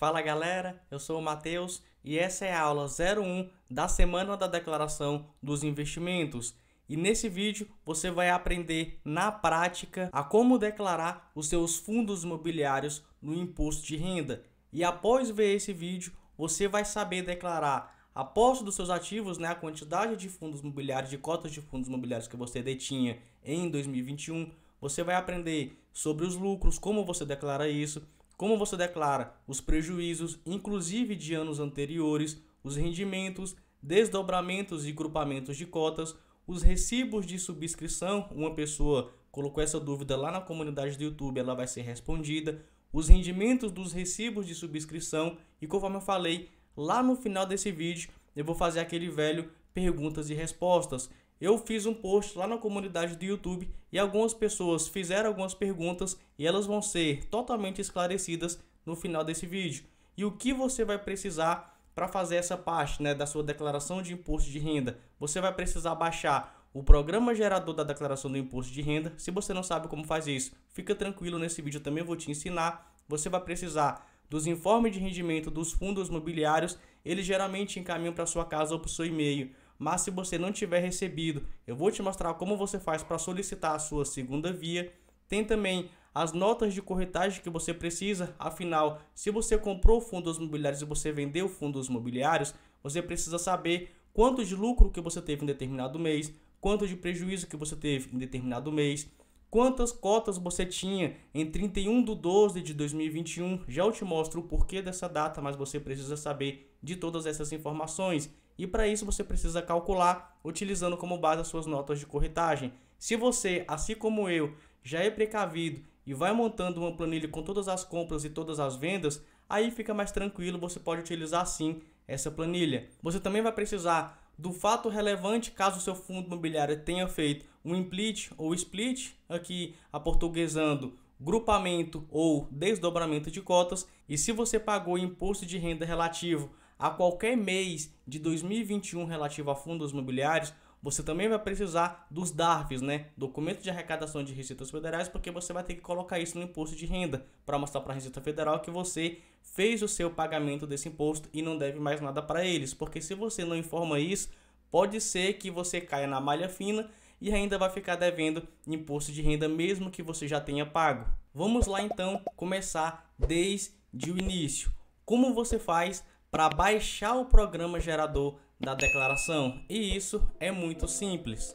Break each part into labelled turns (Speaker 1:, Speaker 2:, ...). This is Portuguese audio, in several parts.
Speaker 1: Fala galera, eu sou o Matheus e essa é a aula 01 da Semana da Declaração dos Investimentos. E nesse vídeo você vai aprender na prática a como declarar os seus fundos imobiliários no imposto de renda. E após ver esse vídeo, você vai saber declarar a posse dos seus ativos, né, a quantidade de fundos imobiliários, de cotas de fundos imobiliários que você detinha em 2021. Você vai aprender sobre os lucros, como você declara isso como você declara os prejuízos, inclusive de anos anteriores, os rendimentos, desdobramentos e grupamentos de cotas, os recibos de subscrição, uma pessoa colocou essa dúvida lá na comunidade do YouTube, ela vai ser respondida, os rendimentos dos recibos de subscrição e conforme eu falei lá no final desse vídeo, eu vou fazer aquele velho perguntas e respostas. Eu fiz um post lá na comunidade do YouTube e algumas pessoas fizeram algumas perguntas e elas vão ser totalmente esclarecidas no final desse vídeo. E o que você vai precisar para fazer essa parte né, da sua declaração de imposto de renda? Você vai precisar baixar o programa gerador da declaração do imposto de renda. Se você não sabe como faz isso, fica tranquilo, nesse vídeo eu também vou te ensinar. Você vai precisar dos informes de rendimento dos fundos imobiliários, eles geralmente encaminham para sua casa ou para o seu e-mail mas se você não tiver recebido, eu vou te mostrar como você faz para solicitar a sua segunda via. Tem também as notas de corretagem que você precisa, afinal, se você comprou fundos imobiliários e você vendeu fundos imobiliários, você precisa saber quanto de lucro que você teve em determinado mês, quanto de prejuízo que você teve em determinado mês, quantas cotas você tinha em 31 de 12 de 2021. Já eu te mostro o porquê dessa data, mas você precisa saber de todas essas informações. E para isso você precisa calcular utilizando como base as suas notas de corretagem. Se você, assim como eu, já é precavido e vai montando uma planilha com todas as compras e todas as vendas, aí fica mais tranquilo, você pode utilizar sim essa planilha. Você também vai precisar do fato relevante caso o seu fundo imobiliário tenha feito um implit ou split, aqui aportuguesando grupamento ou desdobramento de cotas, e se você pagou imposto de renda relativo a qualquer mês de 2021 relativo a fundos imobiliários, você também vai precisar dos DARFs, né? Documento de arrecadação de receitas federais, porque você vai ter que colocar isso no imposto de renda para mostrar para a Receita Federal que você fez o seu pagamento desse imposto e não deve mais nada para eles, porque se você não informa isso, pode ser que você caia na malha fina e ainda vai ficar devendo imposto de renda mesmo que você já tenha pago. Vamos lá então começar desde o início. Como você faz para baixar o programa gerador da declaração, e isso é muito simples.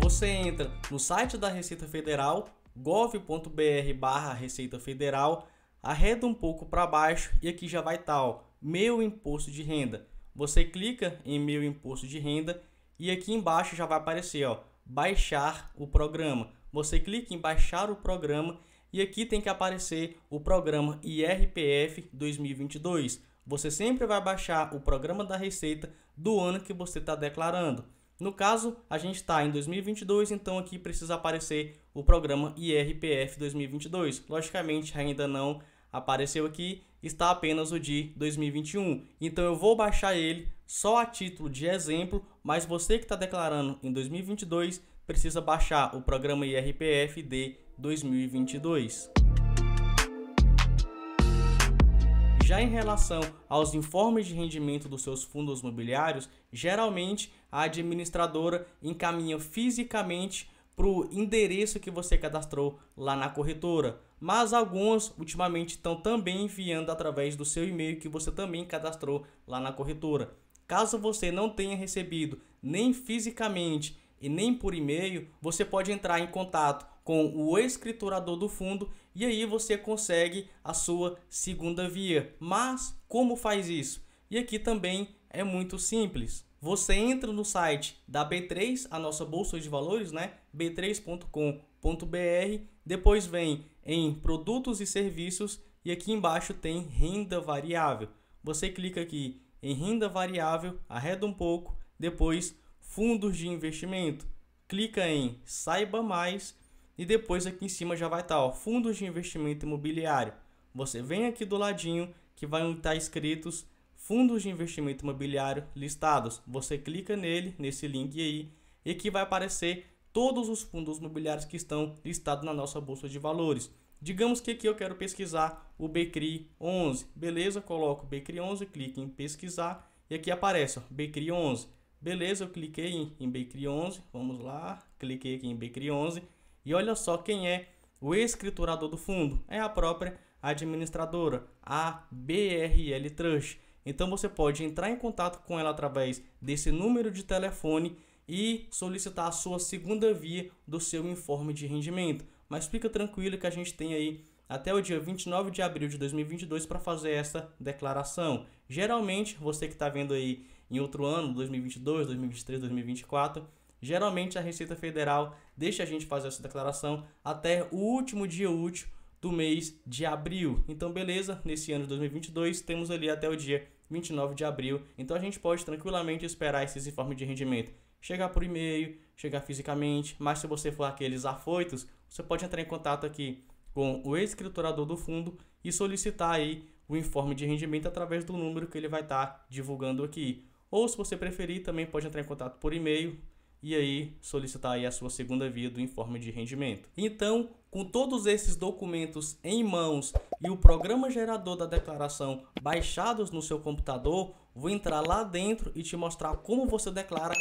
Speaker 1: Você entra no site da Receita Federal, govbr Receita Federal, arreda um pouco para baixo e aqui já vai tal Meu Imposto de Renda. Você clica em Meu Imposto de Renda e aqui embaixo já vai aparecer ó, Baixar o programa. Você clica em Baixar o programa e aqui tem que aparecer o programa IRPF 2022. Você sempre vai baixar o programa da Receita do ano que você está declarando. No caso, a gente está em 2022, então aqui precisa aparecer o programa IRPF 2022. Logicamente, ainda não apareceu aqui, está apenas o de 2021. Então eu vou baixar ele só a título de exemplo, mas você que está declarando em 2022 precisa baixar o programa IRPF de 2022. Já em relação aos informes de rendimento dos seus fundos mobiliários, geralmente a administradora encaminha fisicamente para o endereço que você cadastrou lá na corretora. Mas algumas ultimamente estão também enviando através do seu e-mail que você também cadastrou lá na corretora. Caso você não tenha recebido nem fisicamente e nem por e-mail, você pode entrar em contato com o escriturador do fundo e aí você consegue a sua segunda via. Mas como faz isso? E aqui também é muito simples. Você entra no site da B3, a nossa bolsa de valores, né? b3.com.br, depois vem em produtos e serviços e aqui embaixo tem renda variável. Você clica aqui em renda variável, arreda um pouco, depois fundos de investimento. Clica em saiba mais e depois aqui em cima já vai estar, tá, ó, fundos de investimento imobiliário. Você vem aqui do ladinho que vai estar tá escritos fundos de investimento imobiliário listados. Você clica nele, nesse link aí, e aqui vai aparecer todos os fundos imobiliários que estão listados na nossa bolsa de valores. Digamos que aqui eu quero pesquisar o BCRI 11, beleza? Coloco BCRI 11, clique em pesquisar e aqui aparece ó, BCRI 11. Beleza, eu cliquei em, em BCRI 11, vamos lá, cliquei aqui em BCRI 11 e olha só quem é o escriturador do fundo: é a própria administradora, a BRL Trust. Então você pode entrar em contato com ela através desse número de telefone e solicitar a sua segunda via do seu informe de rendimento. Mas fica tranquilo que a gente tem aí até o dia 29 de abril de 2022 para fazer essa declaração. Geralmente, você que está vendo aí em outro ano, 2022, 2023, 2024, geralmente a Receita Federal Deixe a gente fazer essa declaração até o último dia útil do mês de abril. Então, beleza, nesse ano de 2022 temos ali até o dia 29 de abril. Então, a gente pode tranquilamente esperar esses informes de rendimento chegar por e-mail, chegar fisicamente. Mas, se você for aqueles afoitos, você pode entrar em contato aqui com o escriturador do fundo e solicitar aí o informe de rendimento através do número que ele vai estar tá divulgando aqui. Ou, se você preferir, também pode entrar em contato por e-mail e aí solicitar aí a sua segunda via do informe de rendimento. Então, com todos esses documentos em mãos e o programa gerador da declaração baixados no seu computador, vou entrar lá dentro e te mostrar como você declara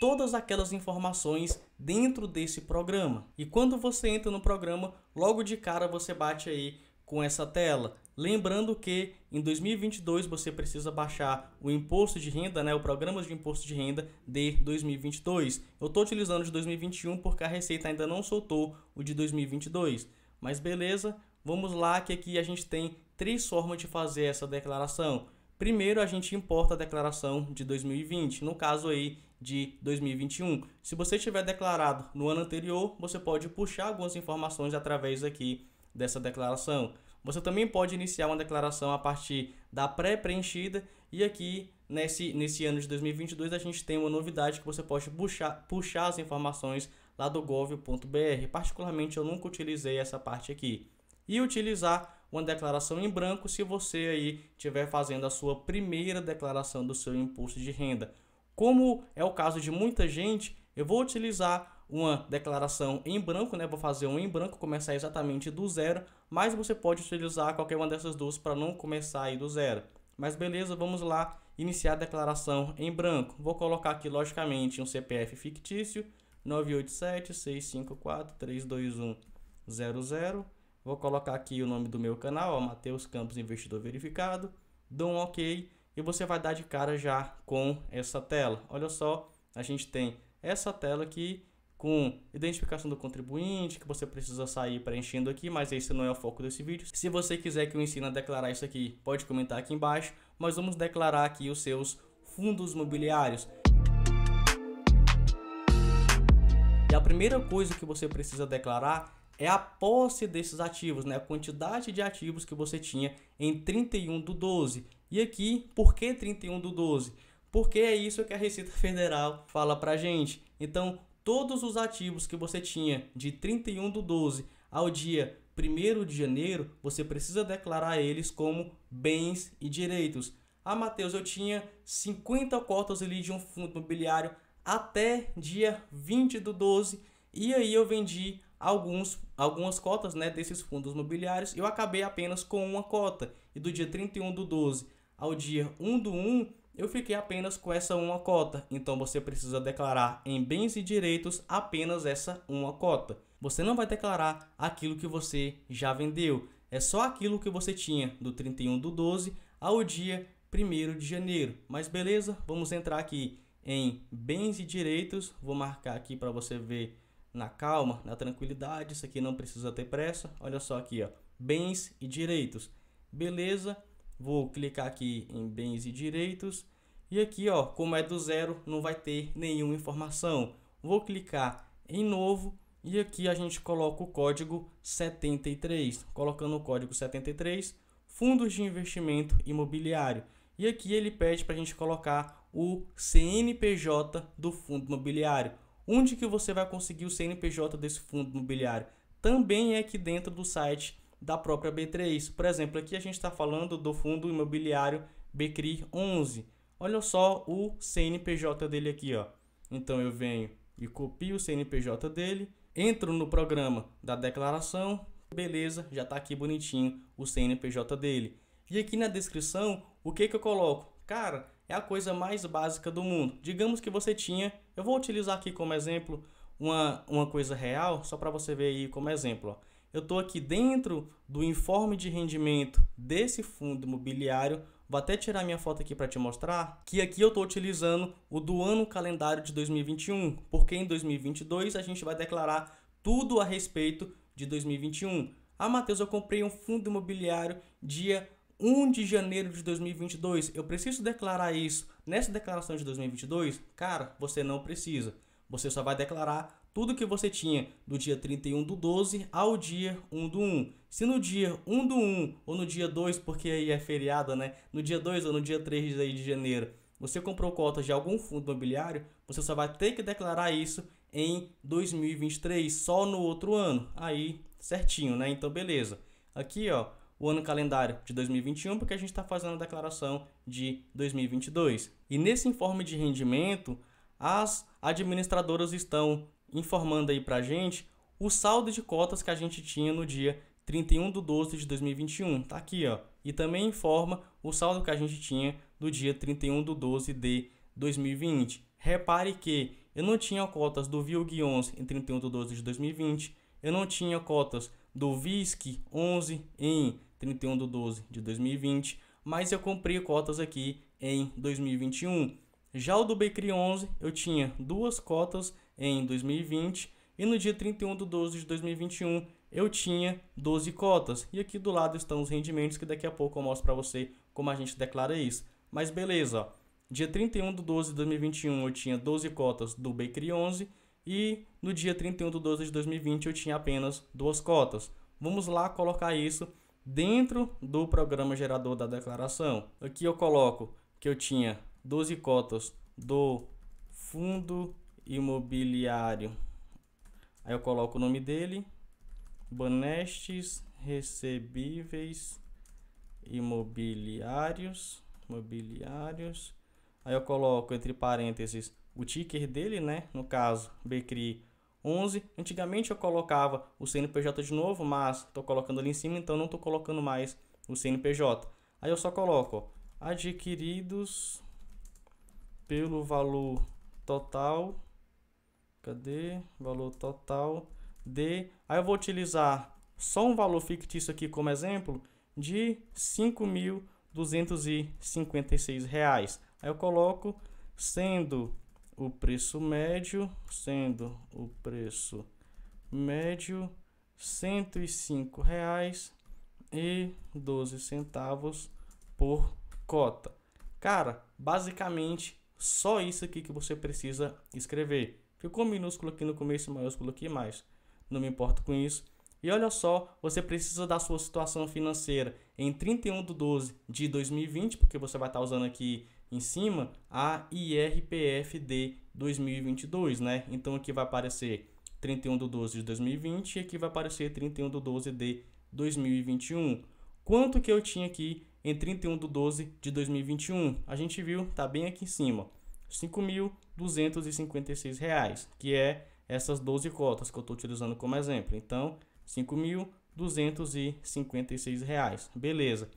Speaker 1: todas aquelas informações dentro desse programa. E quando você entra no programa, logo de cara você bate aí com essa tela. Lembrando que em 2022 você precisa baixar o imposto de renda, né, o programa de imposto de renda de 2022. Eu estou utilizando de 2021 porque a Receita ainda não soltou o de 2022. Mas beleza, vamos lá que aqui a gente tem três formas de fazer essa declaração. Primeiro, a gente importa a declaração de 2020, no caso aí de 2021. Se você tiver declarado no ano anterior, você pode puxar algumas informações através aqui dessa declaração. Você também pode iniciar uma declaração a partir da pré-preenchida e aqui nesse, nesse ano de 2022 a gente tem uma novidade que você pode puxar, puxar as informações lá do gov.br. Particularmente eu nunca utilizei essa parte aqui. E utilizar uma declaração em branco se você aí estiver fazendo a sua primeira declaração do seu imposto de renda. Como é o caso de muita gente, eu vou utilizar uma declaração em branco, né? Vou fazer um em branco, começar exatamente do zero, mas você pode utilizar qualquer uma dessas duas para não começar aí do zero. Mas beleza, vamos lá iniciar a declaração em branco. Vou colocar aqui, logicamente, um CPF fictício, 987 654 00 Vou colocar aqui o nome do meu canal, Matheus Campos Investidor Verificado. Dou um OK e você vai dar de cara já com essa tela. Olha só, a gente tem essa tela aqui com identificação do contribuinte, que você precisa sair preenchendo aqui, mas esse não é o foco desse vídeo. Se você quiser que eu ensine a declarar isso aqui, pode comentar aqui embaixo, mas vamos declarar aqui os seus fundos imobiliários. E a primeira coisa que você precisa declarar é a posse desses ativos, né? a quantidade de ativos que você tinha em 31 do 12. E aqui, por que 31 do 12? Porque é isso que a Receita Federal fala pra gente. Então, todos os ativos que você tinha de 31 do 12 ao dia 1 de janeiro, você precisa declarar eles como bens e direitos. Ah, Matheus, eu tinha 50 cotas ali de um fundo imobiliário até dia 20 do 12 e aí eu vendi alguns, algumas cotas né, desses fundos imobiliários eu acabei apenas com uma cota. E do dia 31 do 12 ao dia 1 do 1, eu fiquei apenas com essa uma cota, então você precisa declarar em bens e direitos apenas essa uma cota. Você não vai declarar aquilo que você já vendeu, é só aquilo que você tinha do 31 do 12 ao dia 1 de janeiro. Mas beleza, vamos entrar aqui em bens e direitos, vou marcar aqui para você ver na calma, na tranquilidade, isso aqui não precisa ter pressa. Olha só aqui, ó, bens e direitos. Beleza? Vou clicar aqui em bens e direitos. E aqui, ó, como é do zero, não vai ter nenhuma informação. Vou clicar em novo e aqui a gente coloca o código 73. Colocando o código 73, fundos de investimento imobiliário. E aqui ele pede para a gente colocar o CNPJ do fundo imobiliário. Onde que você vai conseguir o CNPJ desse fundo imobiliário? Também é aqui dentro do site da própria B3. Por exemplo, aqui a gente está falando do fundo imobiliário BCRI 11. Olha só o CNPJ dele aqui, ó. Então eu venho e copio o CNPJ dele, entro no programa da declaração, beleza, já está aqui bonitinho o CNPJ dele. E aqui na descrição, o que que eu coloco? Cara, é a coisa mais básica do mundo. Digamos que você tinha, eu vou utilizar aqui como exemplo uma, uma coisa real, só para você ver aí como exemplo, ó eu estou aqui dentro do informe de rendimento desse fundo imobiliário. Vou até tirar minha foto aqui para te mostrar que aqui eu estou utilizando o do ano calendário de 2021, porque em 2022 a gente vai declarar tudo a respeito de 2021. Ah, Matheus, eu comprei um fundo imobiliário dia 1 de janeiro de 2022. Eu preciso declarar isso nessa declaração de 2022? Cara, você não precisa. Você só vai declarar tudo que você tinha do dia 31 do 12 ao dia 1 do 1. Se no dia 1 do 1 ou no dia 2, porque aí é feriado, né? No dia 2 ou no dia 3 de janeiro, você comprou cotas de algum fundo imobiliário, você só vai ter que declarar isso em 2023, só no outro ano. Aí, certinho, né? Então, beleza. Aqui, ó, o ano calendário de 2021, porque a gente está fazendo a declaração de 2022. E nesse informe de rendimento, as administradoras estão informando aí pra gente o saldo de cotas que a gente tinha no dia 31 de 12 de 2021. Tá aqui, ó. E também informa o saldo que a gente tinha do dia 31 de 12 de 2020. Repare que eu não tinha cotas do VILG 11 em 31 de 12 de 2020, eu não tinha cotas do VISC 11 em 31 de 12 de 2020, mas eu comprei cotas aqui em 2021. Já o do Becri 11, eu tinha duas cotas em 2020 e no dia 31 de 12 de 2021 eu tinha 12 cotas. E aqui do lado estão os rendimentos que daqui a pouco eu mostro para você como a gente declara isso. Mas beleza, ó. dia 31 de 12 de 2021 eu tinha 12 cotas do Bakery 11 e no dia 31 de 12 de 2020 eu tinha apenas duas cotas. Vamos lá colocar isso dentro do programa gerador da declaração. Aqui eu coloco que eu tinha 12 cotas do fundo imobiliário. Aí eu coloco o nome dele. Banestes recebíveis imobiliários, imobiliários. Aí eu coloco entre parênteses o ticker dele, né? No caso, Becri 11. Antigamente eu colocava o CNPJ de novo, mas estou colocando ali em cima, então não estou colocando mais o CNPJ. Aí eu só coloco adquiridos pelo valor total Cadê? Valor total d Aí eu vou utilizar só um valor fictício aqui como exemplo de R$ 5.256. Aí eu coloco sendo o preço médio, sendo o preço médio R$ 105,12 por cota. Cara, basicamente só isso aqui que você precisa escrever. Ficou minúsculo aqui no começo, maiúsculo aqui, mas não me importo com isso. E olha só, você precisa da sua situação financeira em 31 de 12 de 2020, porque você vai estar tá usando aqui em cima a IRPF de 2022, né? Então aqui vai aparecer 31 de 12 de 2020 e aqui vai aparecer 31 de 12 de 2021. Quanto que eu tinha aqui em 31 de 12 de 2021? A gente viu, tá bem aqui em cima. 5.256 reais, que é essas 12 cotas que eu estou utilizando como exemplo. Então, 5.256 reais, beleza.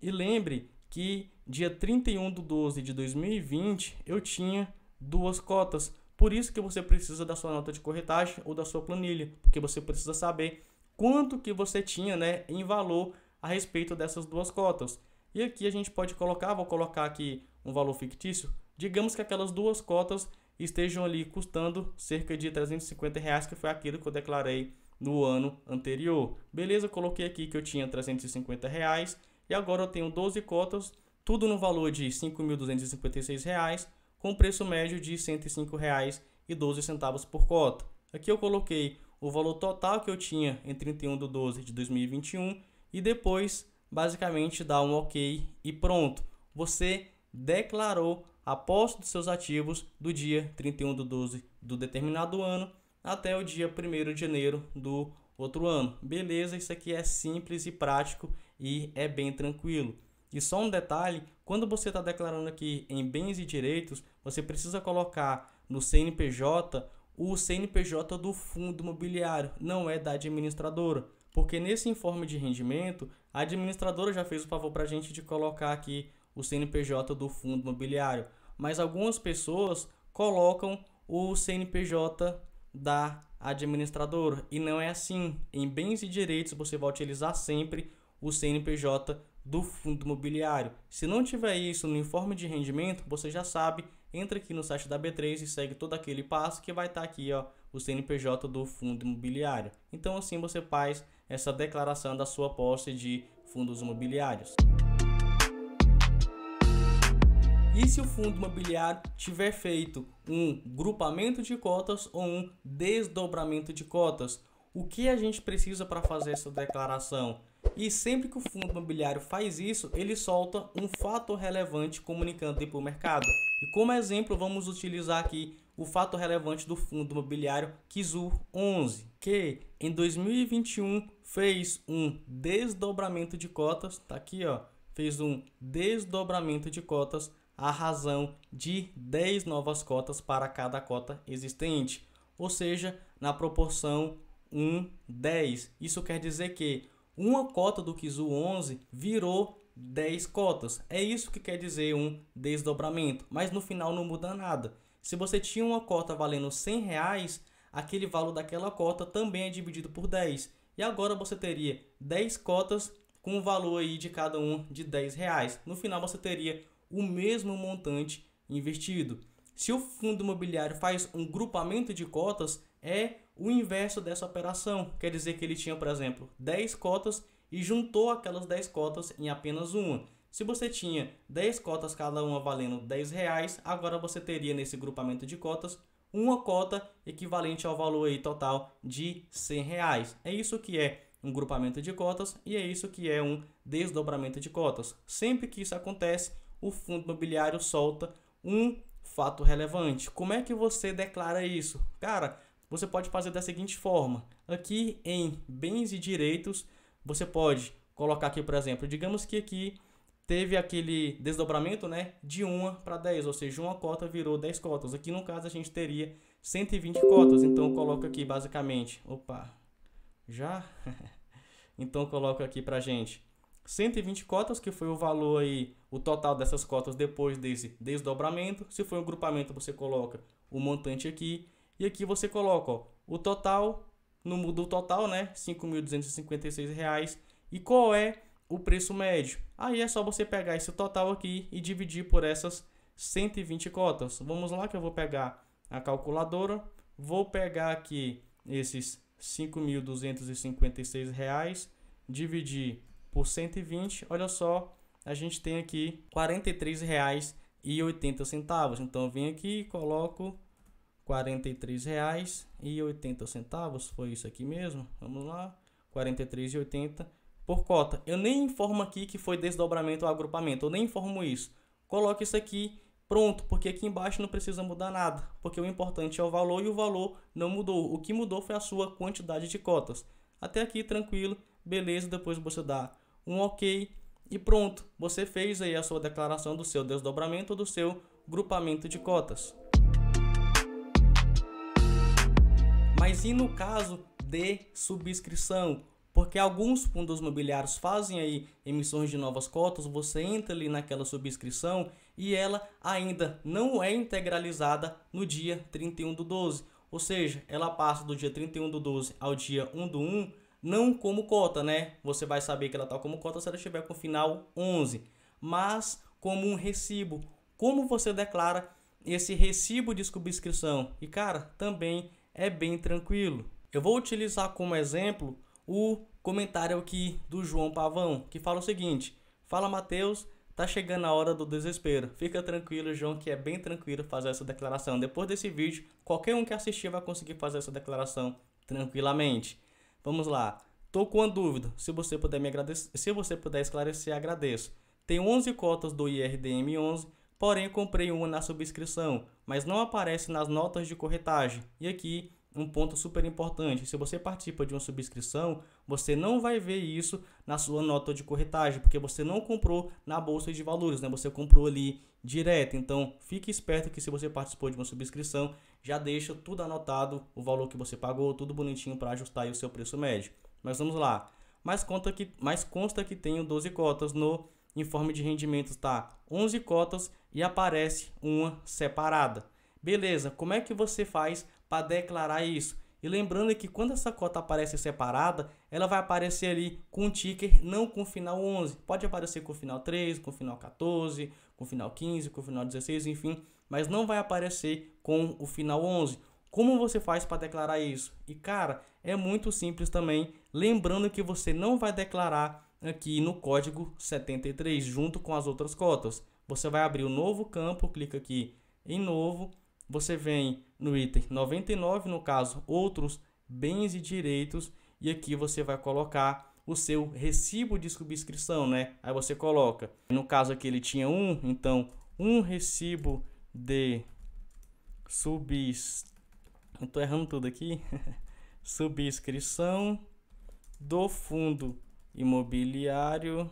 Speaker 1: E lembre que dia 31 de 12 de 2020 eu tinha duas cotas. Por isso que você precisa da sua nota de corretagem ou da sua planilha, porque você precisa saber quanto que você tinha né, em valor a respeito dessas duas cotas. E aqui a gente pode colocar, vou colocar aqui um valor fictício, Digamos que aquelas duas cotas estejam ali custando cerca de 350 reais, que foi aquilo que eu declarei no ano anterior. Beleza, coloquei aqui que eu tinha 350 reais e agora eu tenho 12 cotas, tudo no valor de R$ reais com preço médio de R$ centavos por cota. Aqui eu coloquei o valor total que eu tinha em 31 de 12 de 2021 e depois basicamente dá um ok e pronto. Você declarou aposto dos seus ativos do dia 31 de 12 do determinado ano até o dia 1 de janeiro do outro ano. Beleza, isso aqui é simples e prático e é bem tranquilo. E só um detalhe, quando você está declarando aqui em bens e direitos, você precisa colocar no CNPJ o CNPJ do fundo imobiliário, não é da administradora. Porque nesse informe de rendimento, a administradora já fez o favor para a gente de colocar aqui o CNPJ do fundo imobiliário, mas algumas pessoas colocam o CNPJ da administradora e não é assim. Em bens e direitos você vai utilizar sempre o CNPJ do fundo imobiliário. Se não tiver isso no informe de rendimento, você já sabe, entra aqui no site da B3 e segue todo aquele passo que vai estar tá aqui, ó, o CNPJ do fundo imobiliário. Então assim você faz essa declaração da sua posse de fundos imobiliários. E se o fundo imobiliário tiver feito um grupamento de cotas ou um desdobramento de cotas? O que a gente precisa para fazer essa declaração? E sempre que o fundo imobiliário faz isso, ele solta um fato relevante comunicando para o mercado. E como exemplo, vamos utilizar aqui o fato relevante do fundo imobiliário Kizur 11, que em 2021 fez um desdobramento de cotas, tá aqui, ó, fez um desdobramento de cotas a razão de 10 novas cotas para cada cota existente, ou seja, na proporção 1 10. Isso quer dizer que uma cota do Kizu 11 virou 10 cotas. É isso que quer dizer um desdobramento, mas no final não muda nada. Se você tinha uma cota valendo 100 reais, aquele valor daquela cota também é dividido por 10. E agora você teria 10 cotas com o valor aí de cada um de 10 reais. No final você teria o mesmo montante investido. Se o fundo imobiliário faz um grupamento de cotas, é o inverso dessa operação. Quer dizer que ele tinha, por exemplo, 10 cotas e juntou aquelas 10 cotas em apenas uma. Se você tinha 10 cotas, cada uma valendo 10 reais, agora você teria nesse grupamento de cotas uma cota equivalente ao valor aí total de 100 reais. É isso que é um grupamento de cotas e é isso que é um desdobramento de cotas. Sempre que isso acontece, o fundo imobiliário solta um fato relevante. Como é que você declara isso? Cara, você pode fazer da seguinte forma: aqui em bens e direitos, você pode colocar aqui, por exemplo, digamos que aqui teve aquele desdobramento né, de 1 para 10, ou seja, uma cota virou 10 cotas. Aqui no caso a gente teria 120 cotas, então eu coloco aqui basicamente. Opa, já? então eu coloco aqui para gente 120 cotas, que foi o valor aí, o total dessas cotas depois desse desdobramento. Se for um grupamento, você coloca o montante aqui. E aqui você coloca ó, o total, no mudo total, né? R$ 5.256. E qual é o preço médio? Aí é só você pegar esse total aqui e dividir por essas 120 cotas. Vamos lá que eu vou pegar a calculadora. Vou pegar aqui esses R$ 5.256, dividir por 120, olha só, a gente tem aqui R$ 43,80. Então eu venho aqui e coloco R$ 43,80. Foi isso aqui mesmo? Vamos lá. R$ 43,80 por cota. Eu nem informo aqui que foi desdobramento ou agrupamento, eu nem informo isso. Coloque isso aqui, pronto, porque aqui embaixo não precisa mudar nada, porque o importante é o valor e o valor não mudou. O que mudou foi a sua quantidade de cotas. Até aqui tranquilo, beleza, depois você dá um OK e pronto, você fez aí a sua declaração do seu desdobramento do seu grupamento de cotas. Mas e no caso de subscrição? Porque alguns fundos imobiliários fazem aí emissões de novas cotas, você entra ali naquela subscrição e ela ainda não é integralizada no dia 31 do 12. Ou seja, ela passa do dia 31 do 12 ao dia 1 do 1, não como cota, né? Você vai saber que ela está como cota se ela estiver com o final 11, mas como um recibo. Como você declara esse recibo de subscrição? E cara, também é bem tranquilo. Eu vou utilizar como exemplo o comentário aqui do João Pavão, que fala o seguinte: "Fala Mateus, tá chegando a hora do desespero. Fica tranquilo, João, que é bem tranquilo fazer essa declaração. Depois desse vídeo, qualquer um que assistir vai conseguir fazer essa declaração tranquilamente. Vamos lá. Tô com uma dúvida. Se você puder me agradecer, se você puder esclarecer, agradeço. Tem 11 cotas do IRDM 11, porém comprei uma na subscrição, mas não aparece nas notas de corretagem. E aqui um ponto super importante. Se você participa de uma subscrição, você não vai ver isso na sua nota de corretagem, porque você não comprou na bolsa de valores, né? Você comprou ali direta. Então, fique esperto que se você participou de uma subscrição, já deixa tudo anotado, o valor que você pagou, tudo bonitinho para ajustar o seu preço médio. Mas vamos lá. Mas, conta que, mas consta que tenho 12 cotas no informe de rendimentos, tá? 11 cotas e aparece uma separada. Beleza, como é que você faz para declarar isso? E lembrando que quando essa cota aparece separada, ela vai aparecer ali com o ticker, não com o final 11. Pode aparecer com o final 3, com o final 14, com o final 15, com o final 16, enfim, mas não vai aparecer com o final 11. Como você faz para declarar isso? E cara, é muito simples também, lembrando que você não vai declarar aqui no código 73 junto com as outras cotas. Você vai abrir o um novo campo, clica aqui em novo, você vem no item 99, no caso, outros bens e direitos, e aqui você vai colocar o seu recibo de subscrição, né? Aí você coloca. No caso aqui ele tinha um, então um recibo de subs. Eu tô errando tudo aqui. subscrição do fundo imobiliário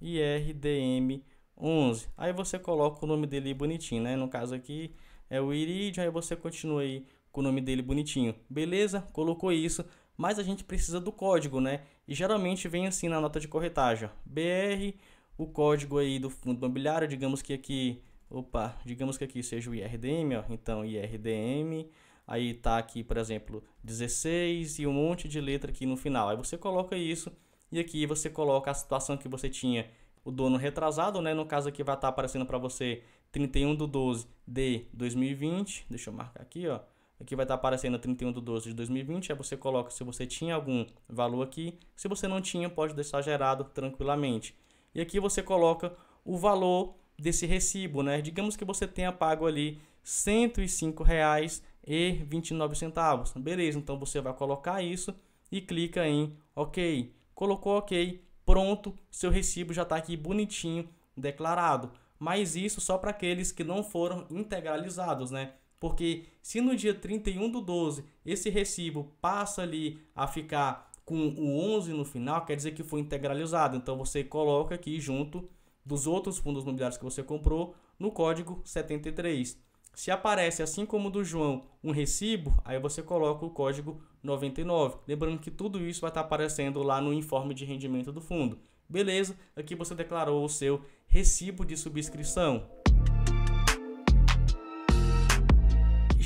Speaker 1: IRDM 11. Aí você coloca o nome dele bonitinho, né? No caso aqui é o Iridium, aí você continua aí com o nome dele bonitinho. Beleza? Colocou isso mas a gente precisa do código, né? E geralmente vem assim na nota de corretagem, BR, o código aí do fundo imobiliário, digamos que aqui, opa, digamos que aqui seja o IRDM, ó, então IRDM, aí tá aqui, por exemplo, 16 e um monte de letra aqui no final. Aí você coloca isso e aqui você coloca a situação que você tinha o dono retrasado, né? No caso aqui vai estar tá aparecendo para você 31 do 12 de 2020. Deixa eu marcar aqui, ó. Aqui vai estar aparecendo 31 de 12 de 2020. Aí você coloca se você tinha algum valor aqui. Se você não tinha, pode deixar gerado tranquilamente. E aqui você coloca o valor desse recibo, né? Digamos que você tenha pago ali R$ 105,29. Beleza, então você vai colocar isso e clica em OK. Colocou OK, pronto, seu recibo já está aqui bonitinho declarado. Mas isso só para aqueles que não foram integralizados, né? Porque se no dia 31 do 12 esse recibo passa ali a ficar com o 11 no final, quer dizer que foi integralizado. Então você coloca aqui junto dos outros fundos imobiliários que você comprou no código 73. Se aparece, assim como do João, um recibo, aí você coloca o código 99. Lembrando que tudo isso vai estar aparecendo lá no informe de rendimento do fundo. Beleza? Aqui você declarou o seu recibo de subscrição.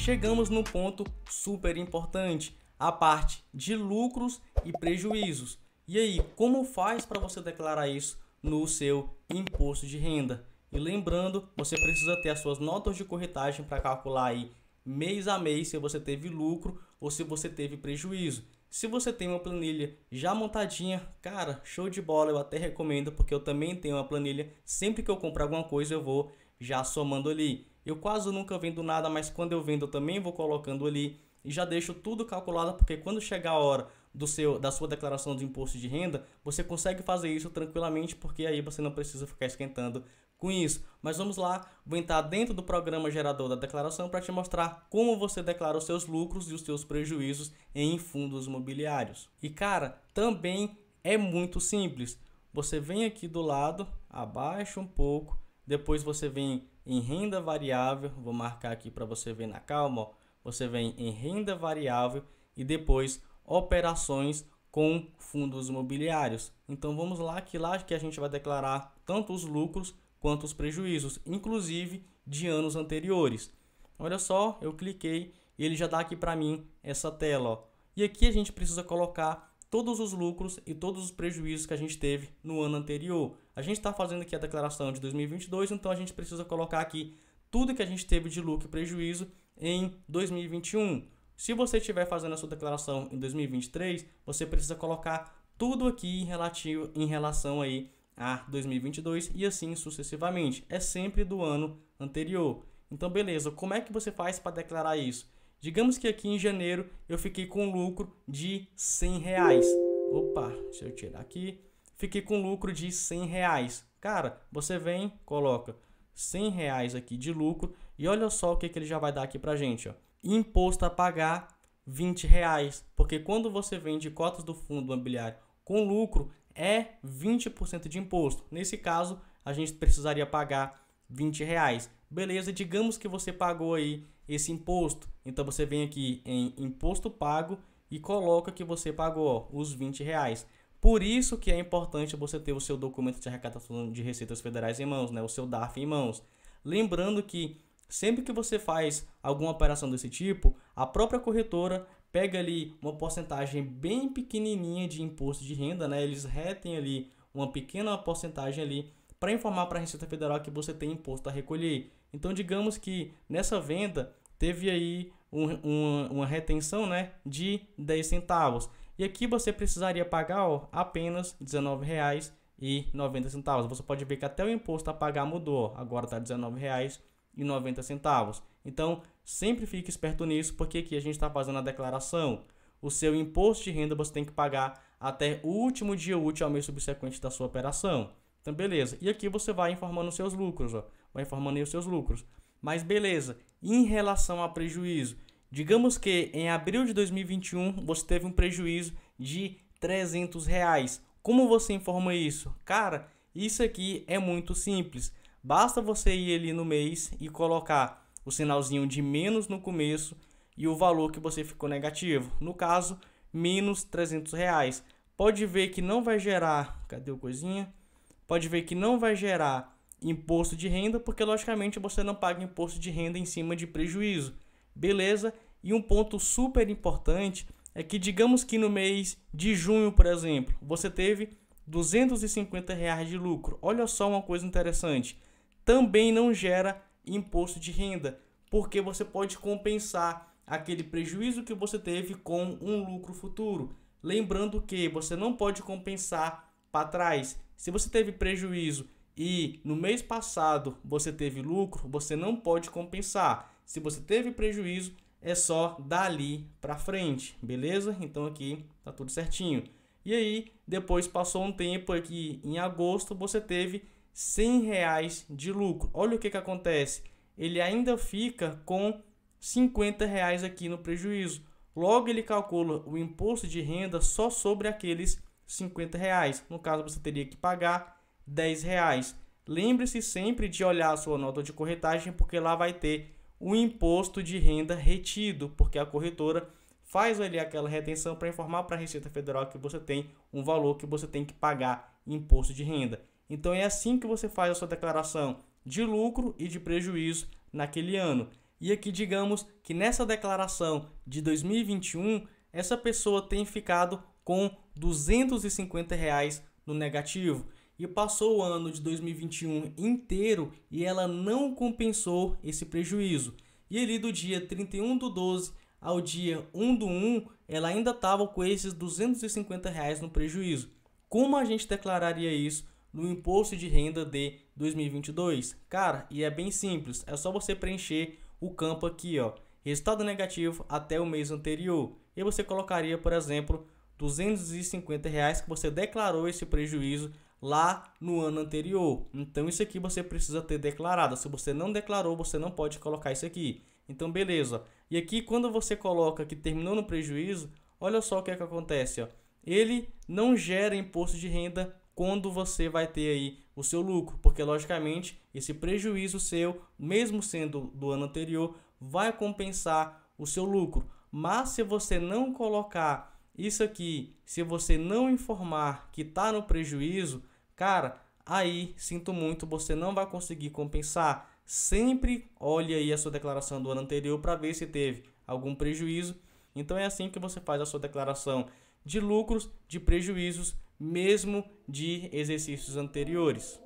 Speaker 1: chegamos no ponto super importante, a parte de lucros e prejuízos. E aí, como faz para você declarar isso no seu imposto de renda? E lembrando, você precisa ter as suas notas de corretagem para calcular aí mês a mês se você teve lucro ou se você teve prejuízo. Se você tem uma planilha já montadinha, cara, show de bola, eu até recomendo porque eu também tenho uma planilha, sempre que eu comprar alguma coisa eu vou já somando ali. Eu quase nunca vendo nada, mas quando eu vendo eu também vou colocando ali e já deixo tudo calculado, porque quando chegar a hora do seu, da sua declaração de imposto de renda, você consegue fazer isso tranquilamente, porque aí você não precisa ficar esquentando com isso. Mas vamos lá, vou entrar dentro do programa gerador da declaração para te mostrar como você declara os seus lucros e os seus prejuízos em fundos imobiliários. E cara, também é muito simples. Você vem aqui do lado, abaixa um pouco, depois você vem em renda variável, vou marcar aqui para você ver na calma, ó. você vem em renda variável e depois operações com fundos imobiliários. Então vamos lá que lá que a gente vai declarar tanto os lucros quanto os prejuízos, inclusive de anos anteriores. Olha só, eu cliquei e ele já dá aqui para mim essa tela, ó. E aqui a gente precisa colocar todos os lucros e todos os prejuízos que a gente teve no ano anterior. A gente está fazendo aqui a declaração de 2022, então a gente precisa colocar aqui tudo que a gente teve de lucro e prejuízo em 2021. Se você estiver fazendo a sua declaração em 2023, você precisa colocar tudo aqui em, relativo, em relação aí a 2022 e assim sucessivamente. É sempre do ano anterior. Então, beleza, como é que você faz para declarar isso? Digamos que aqui em janeiro eu fiquei com lucro de 100 reais. Opa, deixa eu tirar aqui. Fiquei com lucro de 100 reais. Cara, você vem, coloca 100 reais aqui de lucro e olha só o que, que ele já vai dar aqui pra gente. Ó. Imposto a pagar 20 reais, porque quando você vende cotas do fundo imobiliário com lucro, é 20% de imposto. Nesse caso, a gente precisaria pagar 20 reais. Beleza, digamos que você pagou aí esse imposto. Então você vem aqui em imposto pago e coloca que você pagou os 20 reais. Por isso que é importante você ter o seu documento de arrecadação de receitas federais em mãos, né? o seu DARF em mãos. Lembrando que sempre que você faz alguma operação desse tipo, a própria corretora pega ali uma porcentagem bem pequenininha de imposto de renda, né? eles retem ali uma pequena porcentagem ali para informar para a Receita Federal que você tem imposto a recolher. Então, digamos que nessa venda teve aí um, uma, uma, retenção né, de 10 centavos. E aqui você precisaria pagar ó, apenas R$19,90. Você pode ver que até o imposto a pagar mudou. Agora está R$19,90. Então, sempre fique esperto nisso, porque aqui a gente está fazendo a declaração. O seu imposto de renda você tem que pagar até o último dia útil ao mês subsequente da sua operação. Então, beleza. E aqui você vai informando os seus lucros. Ó vai informando aí os seus lucros. Mas beleza, em relação a prejuízo, digamos que em abril de 2021 você teve um prejuízo de 300 reais. Como você informa isso? Cara, isso aqui é muito simples. Basta você ir ali no mês e colocar o sinalzinho de menos no começo e o valor que você ficou negativo. No caso, menos 300 reais. Pode ver que não vai gerar... Cadê o coisinha? Pode ver que não vai gerar imposto de renda, porque logicamente você não paga imposto de renda em cima de prejuízo. Beleza? E um ponto super importante é que digamos que no mês de junho, por exemplo, você teve 250 reais de lucro. Olha só uma coisa interessante. Também não gera imposto de renda, porque você pode compensar aquele prejuízo que você teve com um lucro futuro. Lembrando que você não pode compensar para trás. Se você teve prejuízo e no mês passado você teve lucro, você não pode compensar. Se você teve prejuízo, é só dali para frente, beleza? Então aqui tá tudo certinho. E aí, depois passou um tempo aqui em agosto, você teve 100 reais de lucro. Olha o que, que acontece. Ele ainda fica com 50 reais aqui no prejuízo. Logo, ele calcula o imposto de renda só sobre aqueles 50 reais. No caso, você teria que pagar 10 reais. Lembre-se sempre de olhar a sua nota de corretagem, porque lá vai ter o imposto de renda retido, porque a corretora faz ali aquela retenção para informar para a Receita Federal que você tem um valor que você tem que pagar imposto de renda. Então é assim que você faz a sua declaração de lucro e de prejuízo naquele ano. E aqui digamos que nessa declaração de 2021, essa pessoa tem ficado com 250 reais no negativo e passou o ano de 2021 inteiro e ela não compensou esse prejuízo. E ali do dia 31 do 12 ao dia 1 do 1, ela ainda estava com esses 250 reais no prejuízo. Como a gente declararia isso no imposto de renda de 2022? Cara, e é bem simples, é só você preencher o campo aqui, ó, resultado negativo até o mês anterior. E você colocaria, por exemplo, 250 reais que você declarou esse prejuízo lá no ano anterior. Então isso aqui você precisa ter declarado. Se você não declarou, você não pode colocar isso aqui. Então beleza. E aqui quando você coloca que terminou no prejuízo, olha só o que, é que acontece, ó. Ele não gera imposto de renda quando você vai ter aí o seu lucro, porque logicamente esse prejuízo seu, mesmo sendo do ano anterior, vai compensar o seu lucro. Mas se você não colocar isso aqui, se você não informar que está no prejuízo, cara, aí sinto muito, você não vai conseguir compensar. Sempre olhe aí a sua declaração do ano anterior para ver se teve algum prejuízo. Então é assim que você faz a sua declaração de lucros, de prejuízos, mesmo de exercícios anteriores.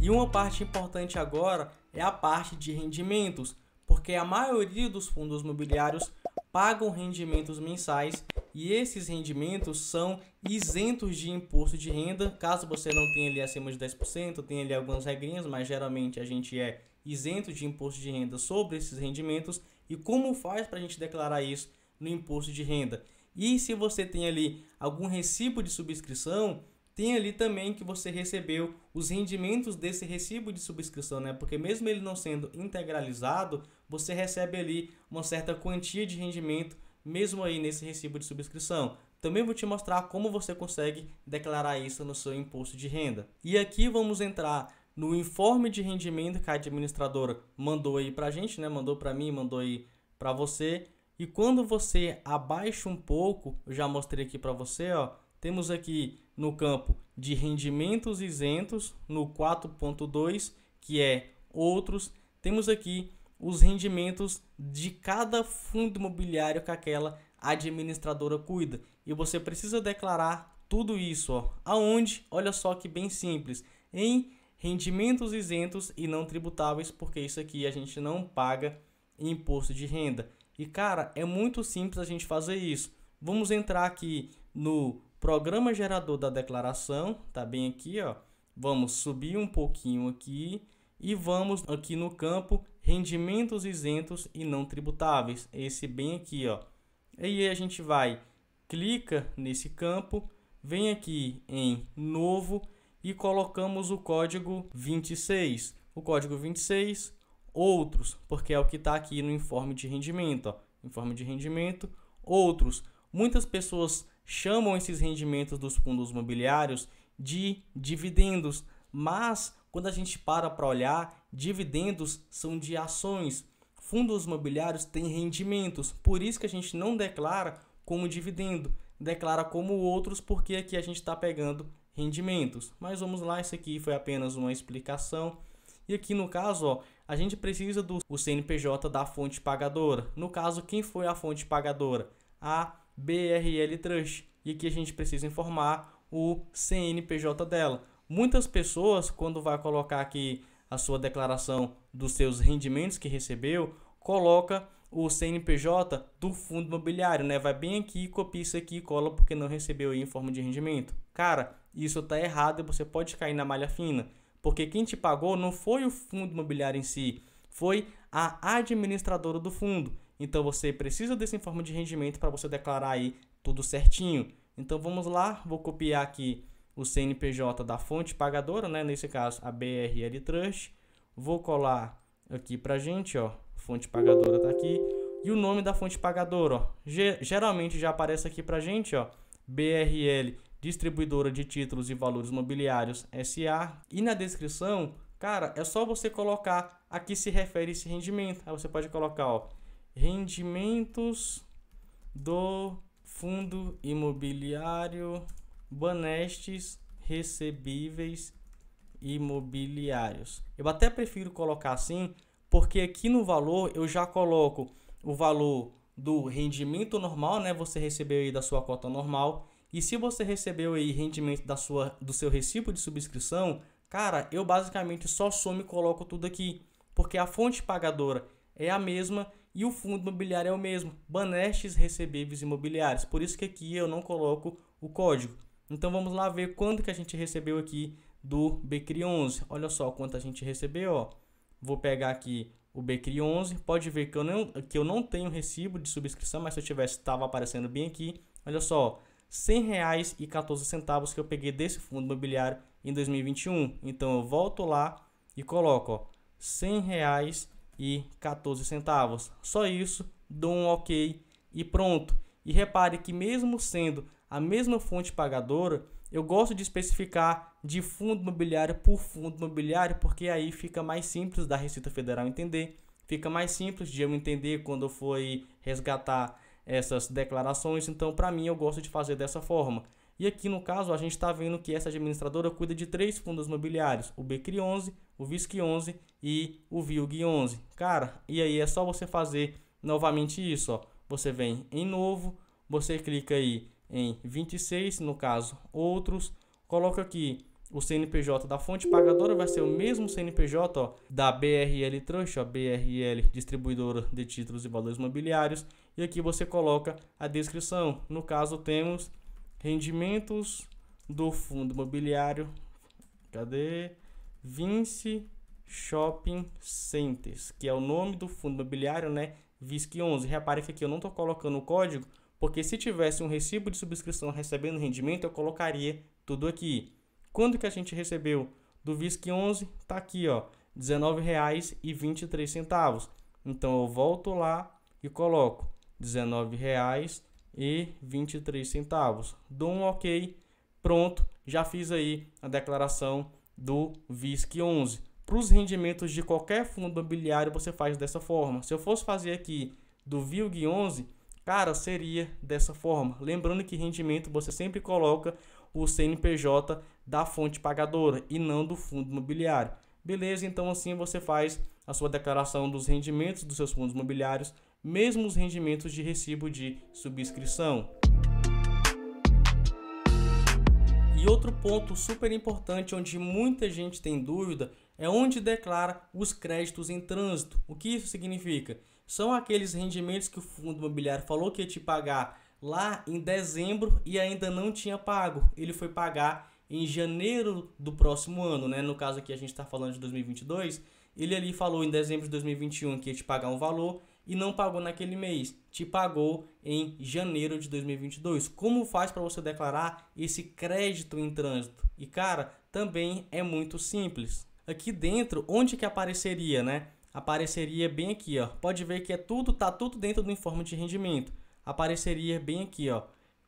Speaker 1: E uma parte importante agora é a parte de rendimentos, porque a maioria dos fundos imobiliários pagam rendimentos mensais e esses rendimentos são isentos de imposto de renda, caso você não tenha ali acima de 10%, tem ali algumas regrinhas, mas geralmente a gente é isento de imposto de renda sobre esses rendimentos e como faz para a gente declarar isso no imposto de renda. E se você tem ali algum recibo de subscrição, tem ali também que você recebeu os rendimentos desse recibo de subscrição, né? Porque mesmo ele não sendo integralizado, você recebe ali uma certa quantia de rendimento mesmo aí nesse recibo de subscrição. Também vou te mostrar como você consegue declarar isso no seu imposto de renda. E aqui vamos entrar no informe de rendimento que a administradora mandou aí para a gente, né? Mandou para mim, mandou aí para você. E quando você abaixa um pouco, eu já mostrei aqui para você, ó, temos aqui no campo de rendimentos isentos, no 4.2, que é outros, temos aqui os rendimentos de cada fundo imobiliário que aquela administradora cuida. E você precisa declarar tudo isso, ó. Aonde? Olha só que bem simples. Em rendimentos isentos e não tributáveis, porque isso aqui a gente não paga imposto de renda. E cara, é muito simples a gente fazer isso. Vamos entrar aqui no programa gerador da declaração, tá bem aqui, ó. Vamos subir um pouquinho aqui e vamos aqui no campo rendimentos isentos e não tributáveis, esse bem aqui, ó. E aí a gente vai, clica nesse campo, vem aqui em novo e colocamos o código 26. O código 26, outros, porque é o que está aqui no informe de rendimento, ó. Informe de rendimento, outros. Muitas pessoas chamam esses rendimentos dos fundos imobiliários de dividendos, mas quando a gente para para olhar, Dividendos são de ações. Fundos imobiliários têm rendimentos. Por isso que a gente não declara como dividendo. Declara como outros, porque aqui a gente está pegando rendimentos. Mas vamos lá, isso aqui foi apenas uma explicação. E aqui no caso, ó, a gente precisa do o CNPJ da fonte pagadora. No caso, quem foi a fonte pagadora? A BRL Trust. E aqui a gente precisa informar o CNPJ dela. Muitas pessoas, quando vai colocar aqui a sua declaração dos seus rendimentos que recebeu, coloca o CNPJ do fundo imobiliário, né? Vai bem aqui, copia isso aqui, cola porque não recebeu aí em forma de rendimento. Cara, isso tá errado e você pode cair na malha fina, porque quem te pagou não foi o fundo imobiliário em si, foi a administradora do fundo. Então você precisa desse informe de rendimento para você declarar aí tudo certinho. Então vamos lá, vou copiar aqui o CNPJ da fonte pagadora, né? Nesse caso, a BRL Trust. Vou colar aqui a gente, ó. Fonte pagadora tá aqui. E o nome da fonte pagadora, ó. geralmente já aparece aqui a gente, ó. BRL Distribuidora de Títulos e Valores Mobiliários SA. E na descrição, cara, é só você colocar a que se refere esse rendimento. Aí você pode colocar, ó, rendimentos do fundo imobiliário banestes recebíveis imobiliários. Eu até prefiro colocar assim, porque aqui no valor eu já coloco o valor do rendimento normal, né? Você recebeu aí da sua cota normal. E se você recebeu aí rendimento da sua, do seu recibo de subscrição, cara, eu basicamente só somo e coloco tudo aqui, porque a fonte pagadora é a mesma e o fundo imobiliário é o mesmo, Banestes Recebíveis Imobiliários. Por isso que aqui eu não coloco o código. Então vamos lá ver quanto que a gente recebeu aqui do Becri 11. Olha só quanto a gente recebeu, ó. Vou pegar aqui o Becri 11. Pode ver que eu não, que eu não tenho recibo de subscrição, mas se eu tivesse, estava aparecendo bem aqui. Olha só, R$ 100,14 que eu peguei desse fundo imobiliário em 2021. Então eu volto lá e coloco, ó, R$ 100,14. Só isso, dou um OK e pronto. E repare que mesmo sendo a mesma fonte pagadora, eu gosto de especificar de fundo imobiliário por fundo imobiliário, porque aí fica mais simples da Receita Federal entender, fica mais simples de eu entender quando eu for resgatar essas declarações. Então, para mim, eu gosto de fazer dessa forma. E aqui no caso, a gente está vendo que essa administradora cuida de três fundos imobiliários: o BCRI 11, o VISC 11 e o VILG 11. Cara, e aí é só você fazer novamente isso. Ó. Você vem em novo, você clica aí em 26, no caso, outros. coloca aqui o CNPJ da fonte pagadora vai ser o mesmo CNPJ ó, da BRL Trust, ó, BRL Distribuidora de Títulos e Valores Mobiliários. E aqui você coloca a descrição. No caso, temos rendimentos do fundo imobiliário. Cadê? Vinci Shopping Centers, que é o nome do fundo imobiliário, né? VISC11. Repare que aqui eu não estou colocando o código porque se tivesse um recibo de subscrição recebendo rendimento, eu colocaria tudo aqui. Quando que a gente recebeu? Do VISC 11, tá aqui, ó, R$ Então eu volto lá e coloco R$19,23. Dou um OK, pronto, já fiz aí a declaração do VISC 11. Para os rendimentos de qualquer fundo imobiliário, você faz dessa forma. Se eu fosse fazer aqui do VILG 11, Cara, seria dessa forma. Lembrando que rendimento você sempre coloca o CNPJ da fonte pagadora e não do fundo imobiliário. Beleza? Então assim você faz a sua declaração dos rendimentos dos seus fundos imobiliários, mesmo os rendimentos de recibo de subscrição. E outro ponto super importante onde muita gente tem dúvida é onde declara os créditos em trânsito. O que isso significa? são aqueles rendimentos que o fundo imobiliário falou que ia te pagar lá em dezembro e ainda não tinha pago. Ele foi pagar em janeiro do próximo ano, né? No caso aqui a gente está falando de 2022. Ele ali falou em dezembro de 2021 que ia te pagar um valor e não pagou naquele mês, te pagou em janeiro de 2022. Como faz para você declarar esse crédito em trânsito? E cara, também é muito simples. Aqui dentro, onde que apareceria, né? apareceria bem aqui, ó. Pode ver que é tudo, tá tudo dentro do informe de rendimento. Apareceria bem aqui, ó.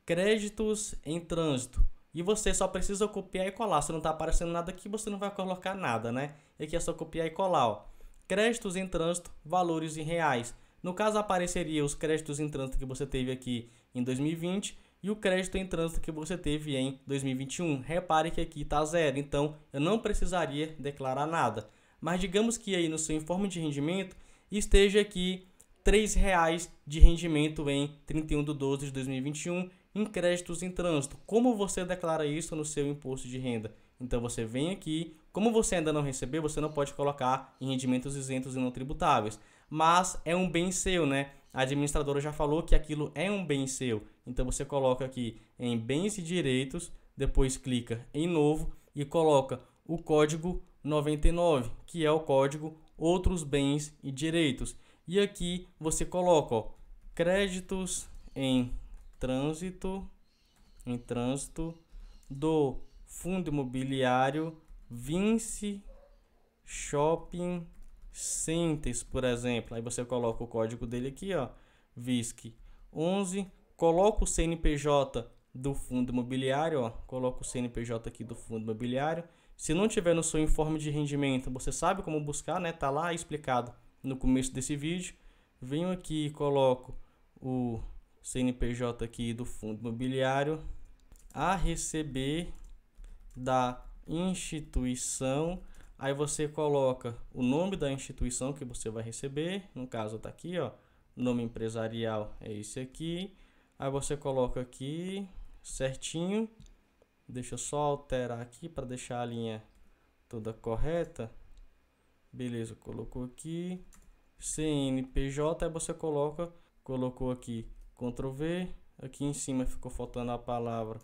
Speaker 1: Créditos em trânsito. E você só precisa copiar e colar. Se não tá aparecendo nada aqui, você não vai colocar nada, né? E aqui é só copiar e colar, ó. Créditos em trânsito, valores em reais. No caso, apareceria os créditos em trânsito que você teve aqui em 2020 e o crédito em trânsito que você teve em 2021. Repare que aqui está zero, então eu não precisaria declarar nada mas digamos que aí no seu informe de rendimento esteja aqui R$ 3,00 de rendimento em 31 de 12 de 2021 em créditos em trânsito. Como você declara isso no seu imposto de renda? Então você vem aqui, como você ainda não recebeu, você não pode colocar em rendimentos isentos e não tributáveis, mas é um bem seu, né? A administradora já falou que aquilo é um bem seu. Então você coloca aqui em bens e direitos, depois clica em novo e coloca o código 99, que é o código outros bens e direitos. E aqui você coloca ó, créditos em trânsito em trânsito do fundo imobiliário Vinci Shopping Centers, por exemplo. Aí você coloca o código dele aqui, ó, VISC 11, coloca o CNPJ do fundo imobiliário, ó, coloca o CNPJ aqui do fundo imobiliário se não tiver no seu informe de rendimento, você sabe como buscar, né? Tá lá explicado no começo desse vídeo. Venho aqui e coloco o CNPJ aqui do fundo imobiliário a receber da instituição. Aí você coloca o nome da instituição que você vai receber, no caso tá aqui, ó, nome empresarial é esse aqui. Aí você coloca aqui certinho Deixa eu só alterar aqui para deixar a linha toda correta. Beleza, colocou aqui. CNPJ, aí você coloca, colocou aqui Ctrl V. Aqui em cima ficou faltando a palavra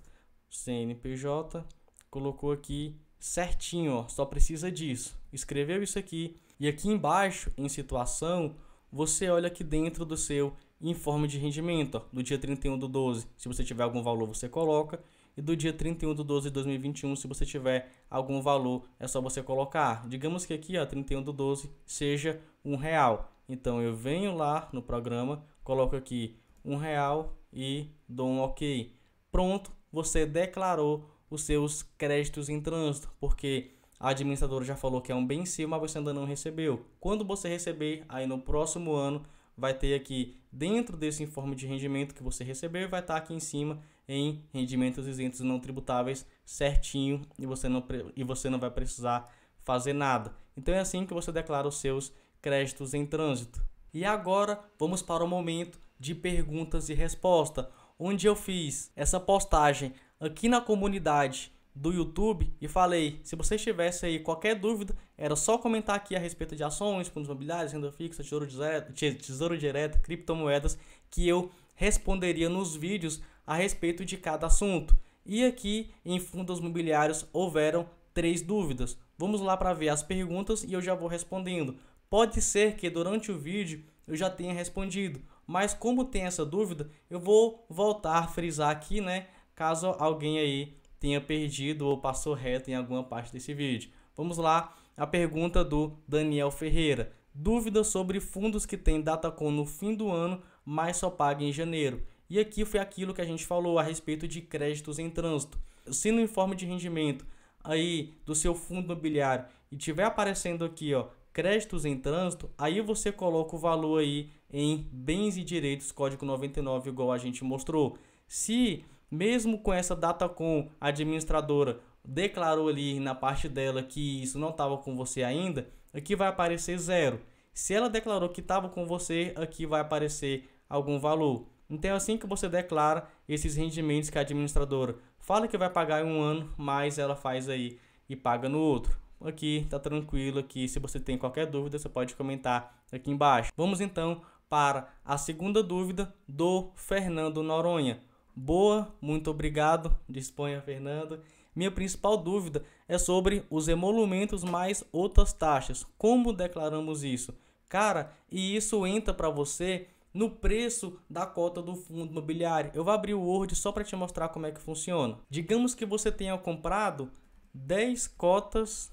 Speaker 1: CNPJ. Colocou aqui certinho, ó, só precisa disso. Escreveu isso aqui. E aqui embaixo, em situação, você olha aqui dentro do seu informe de rendimento, ó, do dia 31 do 12. Se você tiver algum valor, você coloca e do dia 31 de 12 de 2021, se você tiver algum valor, é só você colocar. Digamos que aqui, ó, 31 de 12 seja um real. Então eu venho lá no programa, coloco aqui um real e dou um OK. Pronto, você declarou os seus créditos em trânsito, porque a administradora já falou que é um bem seu, mas você ainda não recebeu. Quando você receber, aí no próximo ano, vai ter aqui dentro desse informe de rendimento que você recebeu, vai estar tá aqui em cima em rendimentos isentos não tributáveis certinho e você não, e você não vai precisar fazer nada. Então é assim que você declara os seus créditos em trânsito. E agora vamos para o momento de perguntas e resposta, onde eu fiz essa postagem aqui na comunidade do YouTube e falei, se você tivesse aí qualquer dúvida, era só comentar aqui a respeito de ações, fundos imobiliários, renda fixa, tesouro direto, tesouro direto criptomoedas, que eu responderia nos vídeos a respeito de cada assunto. E aqui em fundos imobiliários houveram três dúvidas. Vamos lá para ver as perguntas e eu já vou respondendo. Pode ser que durante o vídeo eu já tenha respondido, mas como tem essa dúvida, eu vou voltar a frisar aqui, né? Caso alguém aí tenha perdido ou passou reto em alguma parte desse vídeo. Vamos lá, a pergunta do Daniel Ferreira. Dúvida sobre fundos que têm data com no fim do ano mas só paga em janeiro. E aqui foi aquilo que a gente falou a respeito de créditos em trânsito. Se no informe de rendimento aí do seu fundo imobiliário e tiver aparecendo aqui, ó, créditos em trânsito, aí você coloca o valor aí em bens e direitos, código 99, igual a gente mostrou. Se mesmo com essa data com a administradora declarou ali na parte dela que isso não estava com você ainda, aqui vai aparecer zero. Se ela declarou que estava com você, aqui vai aparecer algum valor. Então, é assim que você declara esses rendimentos que a administradora fala que vai pagar em um ano, mas ela faz aí e paga no outro. Aqui tá tranquilo aqui, se você tem qualquer dúvida, você pode comentar aqui embaixo. Vamos então para a segunda dúvida do Fernando Noronha. Boa, muito obrigado. Disponha, Fernando. Minha principal dúvida é sobre os emolumentos mais outras taxas. Como declaramos isso? Cara, e isso entra para você no preço da cota do fundo imobiliário. Eu vou abrir o Word só para te mostrar como é que funciona. Digamos que você tenha comprado 10 cotas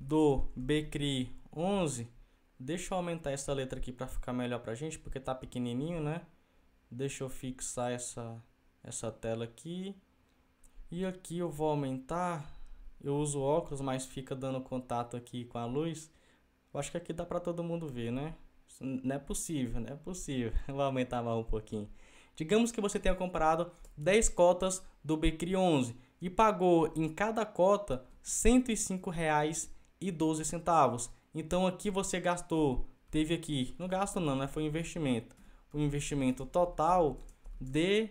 Speaker 1: do BCRI 11. Deixa eu aumentar essa letra aqui para ficar melhor para a gente, porque tá pequenininho, né? Deixa eu fixar essa, essa tela aqui. E aqui eu vou aumentar. Eu uso óculos, mas fica dando contato aqui com a luz. Eu acho que aqui dá para todo mundo ver, né? não é possível, não é possível. Vou aumentar mais um pouquinho. Digamos que você tenha comprado 10 cotas do Becri 11 e pagou em cada cota R$ 105,12. Então aqui você gastou, teve aqui, não gasto não, né? foi um investimento. O um investimento total de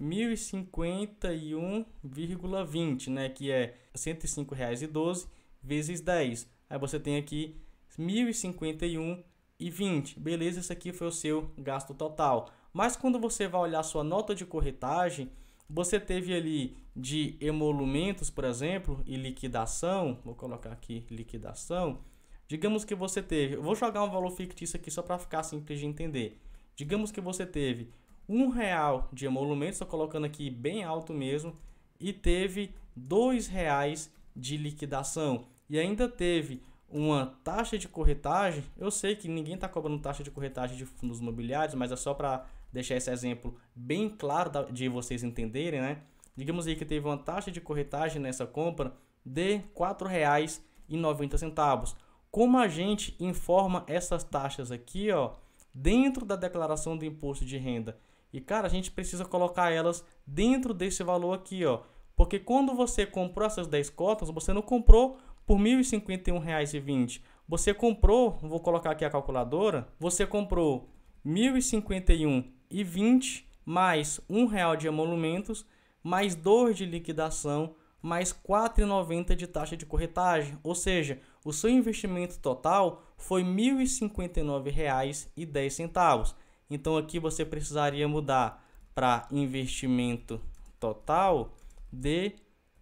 Speaker 1: 1051,20, né, que é R$ 105,12 vezes 10. Aí você tem aqui 1051 e 20. Beleza, esse aqui foi o seu gasto total. Mas quando você vai olhar sua nota de corretagem, você teve ali de emolumentos, por exemplo, e liquidação, vou colocar aqui liquidação. Digamos que você teve, vou jogar um valor fictício aqui só para ficar simples de entender. Digamos que você teve um real de emolumentos, estou colocando aqui bem alto mesmo, e teve dois reais de liquidação e ainda teve uma taxa de corretagem, eu sei que ninguém está cobrando taxa de corretagem de fundos imobiliários, mas é só para deixar esse exemplo bem claro de vocês entenderem, né? Digamos aí que teve uma taxa de corretagem nessa compra de R$ 4,90. Como a gente informa essas taxas aqui, ó, dentro da declaração do imposto de renda? E cara, a gente precisa colocar elas dentro desse valor aqui, ó. Porque quando você comprou essas 10 cotas, você não comprou por R$ 1.051,20, você comprou, vou colocar aqui a calculadora, você comprou R$ 1.051,20 mais R$ real de emolumentos, mais R$ de liquidação, mais R$ 4,90 de taxa de corretagem, ou seja, o seu investimento total foi R$ 1.059,10. Então aqui você precisaria mudar para investimento total de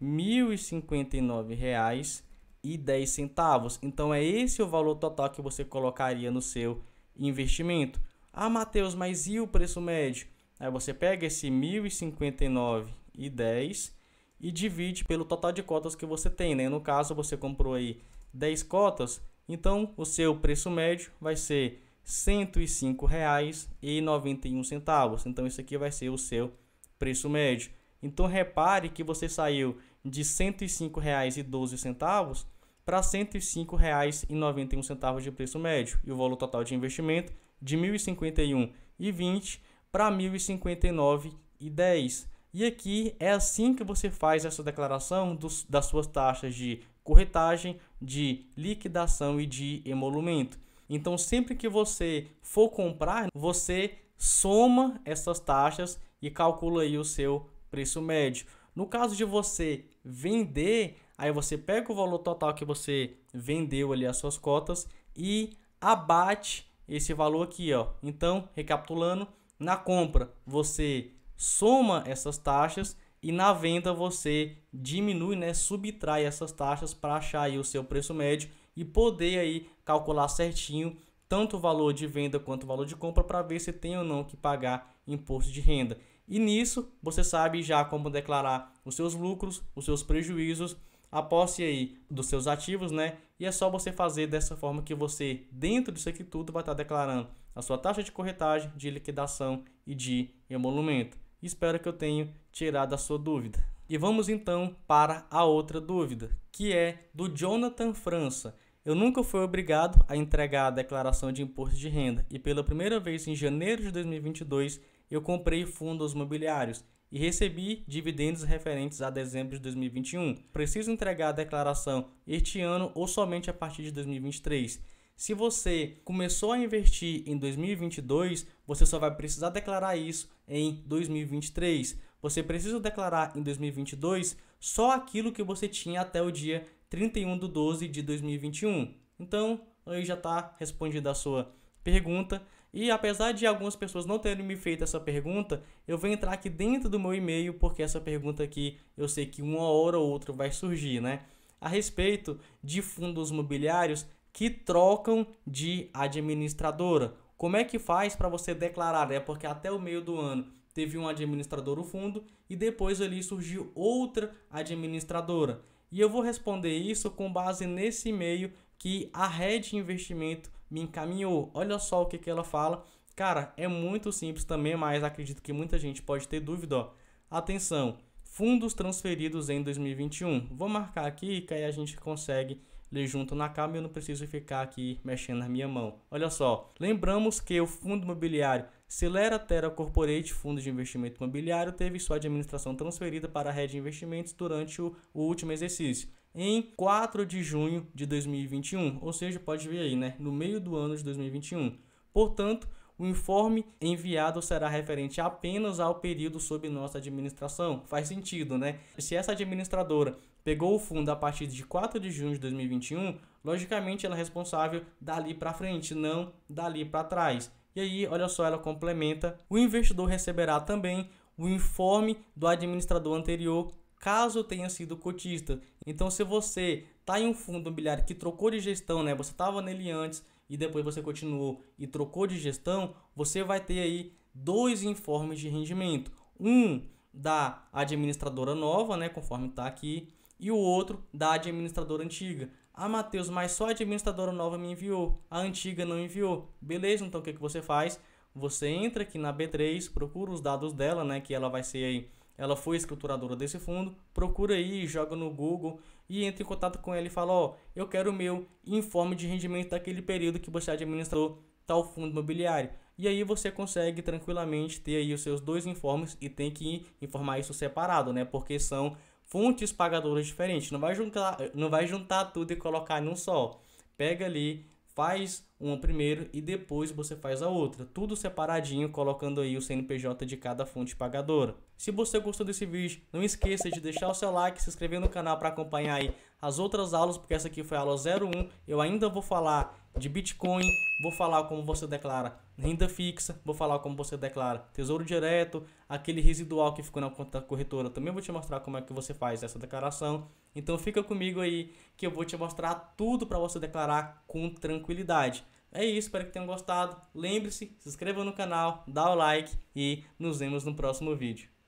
Speaker 1: R$ 1.059,10 e 10 centavos. Então é esse o valor total que você colocaria no seu investimento. Ah, Matheus, mas e o preço médio? Aí você pega esse 1059,10 e divide pelo total de cotas que você tem, né? No caso, você comprou aí 10 cotas, então o seu preço médio vai ser R$ 105,91. Então isso aqui vai ser o seu preço médio. Então repare que você saiu de R$ 105,12 para R$ 105,91 de preço médio e o valor total de investimento de R$ 1.051,20 para R$ 1.059,10. E aqui é assim que você faz essa declaração dos, das suas taxas de corretagem, de liquidação e de emolumento. Então, sempre que você for comprar, você soma essas taxas e calcula aí o seu preço médio. No caso de você vender, aí você pega o valor total que você vendeu ali as suas cotas e abate esse valor aqui, ó. Então, recapitulando, na compra você soma essas taxas e na venda você diminui, né, subtrai essas taxas para achar aí o seu preço médio e poder aí calcular certinho tanto o valor de venda quanto o valor de compra para ver se tem ou não que pagar imposto de renda. E nisso você sabe já como declarar os seus lucros, os seus prejuízos, a posse aí dos seus ativos, né? E é só você fazer dessa forma que você, dentro disso aqui tudo, vai estar declarando a sua taxa de corretagem, de liquidação e de emolumento. Espero que eu tenha tirado a sua dúvida. E vamos então para a outra dúvida, que é do Jonathan França. Eu nunca fui obrigado a entregar a declaração de imposto de renda e pela primeira vez em janeiro de 2022 eu comprei fundos imobiliários e recebi dividendos referentes a dezembro de 2021. Preciso entregar a declaração este ano ou somente a partir de 2023. Se você começou a investir em 2022, você só vai precisar declarar isso em 2023. Você precisa declarar em 2022 só aquilo que você tinha até o dia 31 de 12 de 2021. Então, aí já está respondida a sua pergunta. E apesar de algumas pessoas não terem me feito essa pergunta, eu vou entrar aqui dentro do meu e-mail, porque essa pergunta aqui eu sei que uma hora ou outra vai surgir, né? A respeito de fundos imobiliários que trocam de administradora. Como é que faz para você declarar? É porque até o meio do ano teve um administrador o fundo e depois ali surgiu outra administradora. E eu vou responder isso com base nesse e-mail que a Red Investimento me encaminhou. Olha só o que, que ela fala. Cara, é muito simples também, mas acredito que muita gente pode ter dúvida. Ó. Atenção, fundos transferidos em 2021. Vou marcar aqui que aí a gente consegue ler junto na cama e eu não preciso ficar aqui mexendo na minha mão. Olha só, lembramos que o fundo imobiliário Celera Terra Corporate, fundo de investimento imobiliário, teve sua administração transferida para a rede de investimentos durante o, o último exercício em 4 de junho de 2021, ou seja, pode ver aí, né, no meio do ano de 2021. Portanto, o informe enviado será referente apenas ao período sob nossa administração. Faz sentido, né? Se essa administradora pegou o fundo a partir de 4 de junho de 2021, logicamente ela é responsável dali para frente, não dali para trás. E aí, olha só, ela complementa: o investidor receberá também o informe do administrador anterior caso tenha sido cotista. Então, se você está em um fundo imobiliário que trocou de gestão, né? Você estava nele antes e depois você continuou e trocou de gestão, você vai ter aí dois informes de rendimento. Um da administradora nova, né, conforme está aqui, e o outro da administradora antiga. Ah, Matheus, mas só a administradora nova me enviou, a antiga não enviou. Beleza, então o que, que você faz? Você entra aqui na B3, procura os dados dela, né, que ela vai ser aí ela foi esculturadora desse fundo, procura aí, joga no Google e entra em contato com ela e fala, ó, oh, eu quero o meu informe de rendimento daquele período que você administrou tal fundo imobiliário. E aí você consegue tranquilamente ter aí os seus dois informes e tem que informar isso separado, né? Porque são fontes pagadoras diferentes. Não vai juntar, não vai juntar tudo e colocar num só. Pega ali faz uma primeiro e depois você faz a outra, tudo separadinho, colocando aí o CNPJ de cada fonte pagadora. Se você gostou desse vídeo, não esqueça de deixar o seu like, se inscrever no canal para acompanhar aí as outras aulas, porque essa aqui foi a aula 01, eu ainda vou falar de Bitcoin, vou falar como você declara renda fixa, vou falar como você declara tesouro direto, aquele residual que ficou na conta da corretora, também vou te mostrar como é que você faz essa declaração. Então fica comigo aí que eu vou te mostrar tudo para você declarar com tranquilidade. É isso, espero que tenham gostado. Lembre-se, se inscreva no canal, dá o like e nos vemos no próximo vídeo.